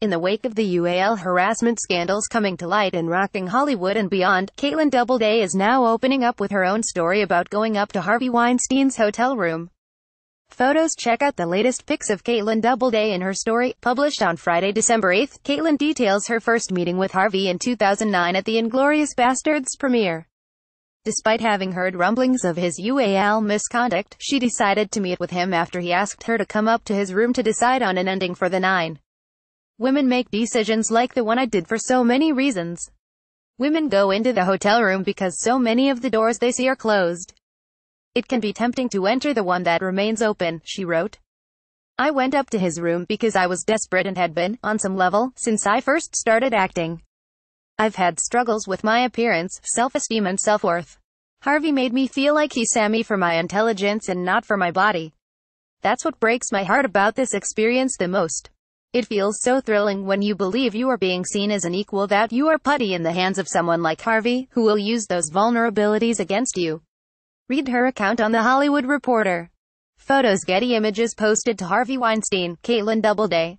In the wake of the UAL harassment scandals coming to light and rocking Hollywood and beyond, Caitlin Doubleday is now opening up with her own story about going up to Harvey Weinstein's hotel room. Photos Check out the latest pics of Caitlin Doubleday in her story, published on Friday, December 8. Caitlin details her first meeting with Harvey in 2009 at the Inglorious Bastards premiere. Despite having heard rumblings of his UAL misconduct, she decided to meet with him after he asked her to come up to his room to decide on an ending for the nine. Women make decisions like the one I did for so many reasons. Women go into the hotel room because so many of the doors they see are closed. It can be tempting to enter the one that remains open, she wrote. I went up to his room because I was desperate and had been, on some level, since I first started acting. I've had struggles with my appearance, self-esteem and self-worth. Harvey made me feel like he saw me for my intelligence and not for my body. That's what breaks my heart about this experience the most. It feels so thrilling when you believe you are being seen as an equal that you are putty in the hands of someone like Harvey, who will use those vulnerabilities against you. Read her account on The Hollywood Reporter. Photos Getty Images posted to Harvey Weinstein, Caitlin Doubleday.